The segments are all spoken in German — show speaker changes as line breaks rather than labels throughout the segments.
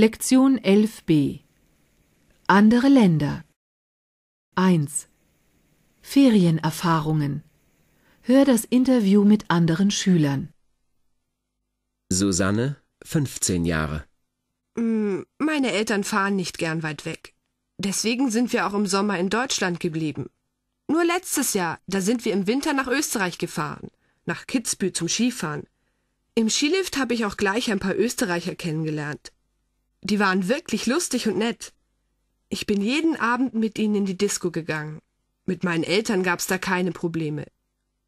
Lektion 11b Andere Länder 1. Ferienerfahrungen Hör das Interview mit anderen Schülern.
Susanne, 15 Jahre.
Mm, meine Eltern fahren nicht gern weit weg. Deswegen sind wir auch im Sommer in Deutschland geblieben. Nur letztes Jahr, da sind wir im Winter nach Österreich gefahren, nach Kitzbühel zum Skifahren. Im Skilift habe ich auch gleich ein paar Österreicher kennengelernt. Die waren wirklich lustig und nett. Ich bin jeden Abend mit ihnen in die Disco gegangen. Mit meinen Eltern gab's da keine Probleme.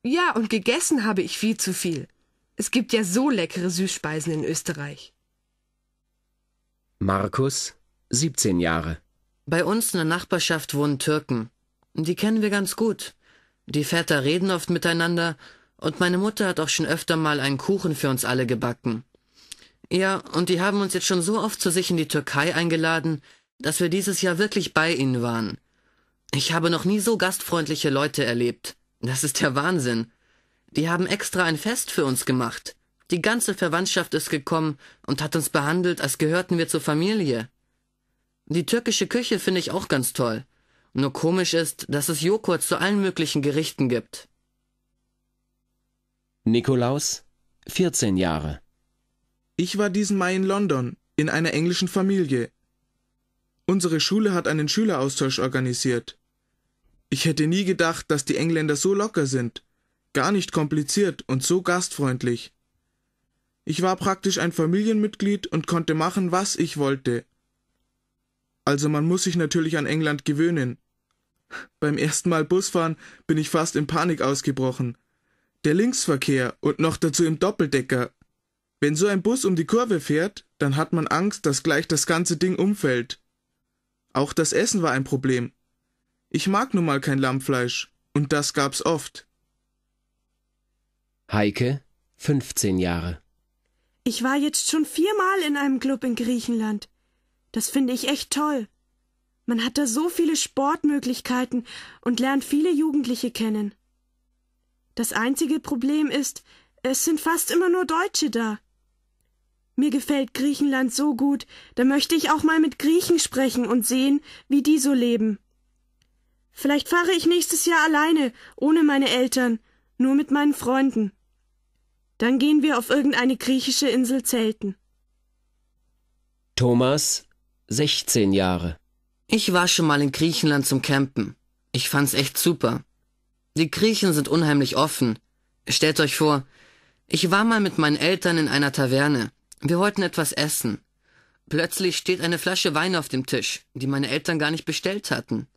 Ja, und gegessen habe ich viel zu viel. Es gibt ja so leckere Süßspeisen in Österreich.
Markus, 17 Jahre. Bei uns in der Nachbarschaft wohnen Türken. Die kennen wir ganz gut. Die Väter reden oft miteinander und meine Mutter hat auch schon öfter mal einen Kuchen für uns alle gebacken. Ja, und die haben uns jetzt schon so oft zu sich in die Türkei eingeladen, dass wir dieses Jahr wirklich bei ihnen waren. Ich habe noch nie so gastfreundliche Leute erlebt. Das ist der Wahnsinn. Die haben extra ein Fest für uns gemacht. Die ganze Verwandtschaft ist gekommen und hat uns behandelt, als gehörten wir zur Familie. Die türkische Küche finde ich auch ganz toll. Nur komisch ist, dass es Joghurt zu allen
möglichen Gerichten gibt. Nikolaus, 14 Jahre. Ich war diesen Mai in London, in einer englischen Familie. Unsere Schule hat einen Schüleraustausch organisiert. Ich hätte nie gedacht, dass die Engländer so locker sind, gar nicht kompliziert und so gastfreundlich. Ich war praktisch ein Familienmitglied und konnte machen, was ich wollte. Also man muss sich natürlich an England gewöhnen. Beim ersten Mal Busfahren bin ich fast in Panik ausgebrochen. Der Linksverkehr und noch dazu im Doppeldecker wenn so ein Bus um die Kurve fährt, dann hat man Angst, dass gleich das ganze Ding umfällt. Auch das Essen war ein Problem. Ich mag nun mal kein Lammfleisch, und das gab's oft. Heike, 15 Jahre.
Ich war jetzt schon viermal in einem Club in Griechenland. Das finde ich echt toll. Man hat da so viele Sportmöglichkeiten und lernt viele Jugendliche kennen. Das einzige Problem ist, es sind fast immer nur Deutsche da. Mir gefällt Griechenland so gut, da möchte ich auch mal mit Griechen sprechen und sehen, wie die so leben. Vielleicht fahre ich nächstes Jahr alleine, ohne meine Eltern, nur mit meinen Freunden. Dann gehen wir auf irgendeine griechische Insel zelten.
Thomas, 16 Jahre. Ich war schon mal in Griechenland zum Campen. Ich fand's echt super. Die Griechen sind unheimlich offen. Stellt euch vor, ich war mal mit meinen Eltern in einer Taverne. Wir wollten etwas essen. Plötzlich steht eine Flasche Wein auf dem Tisch, die meine Eltern gar nicht bestellt hatten.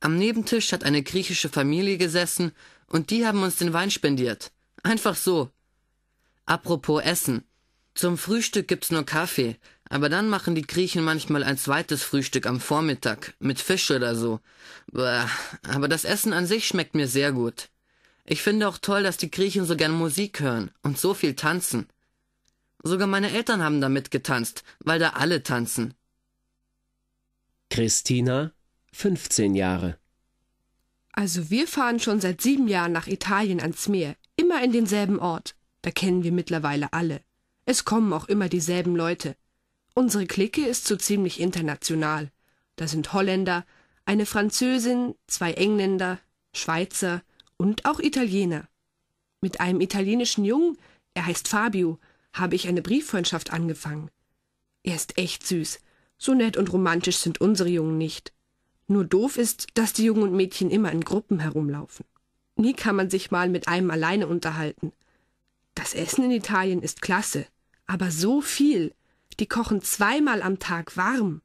Am Nebentisch hat eine griechische Familie gesessen und die haben uns den Wein spendiert. Einfach so. Apropos Essen. Zum Frühstück gibt's nur Kaffee, aber dann machen die Griechen manchmal ein zweites Frühstück am Vormittag, mit Fisch oder so. Aber das Essen an sich schmeckt mir sehr gut. Ich finde auch toll, dass die Griechen so gern Musik hören und so viel tanzen. Sogar meine Eltern haben damit getanzt, weil da alle tanzen. Christina, 15 Jahre.
Also wir fahren schon seit sieben Jahren nach Italien ans Meer, immer in denselben Ort. Da kennen wir mittlerweile alle. Es kommen auch immer dieselben Leute. Unsere Clique ist so ziemlich international. Da sind Holländer, eine Französin, zwei Engländer, Schweizer und auch Italiener. Mit einem italienischen Jungen, er heißt Fabio, habe ich eine Brieffreundschaft angefangen. Er ist echt süß. So nett und romantisch sind unsere Jungen nicht. Nur doof ist, dass die Jungen und Mädchen immer in Gruppen herumlaufen. Nie kann man sich mal mit einem alleine unterhalten. Das Essen in Italien ist klasse, aber so viel. Die kochen zweimal am Tag warm.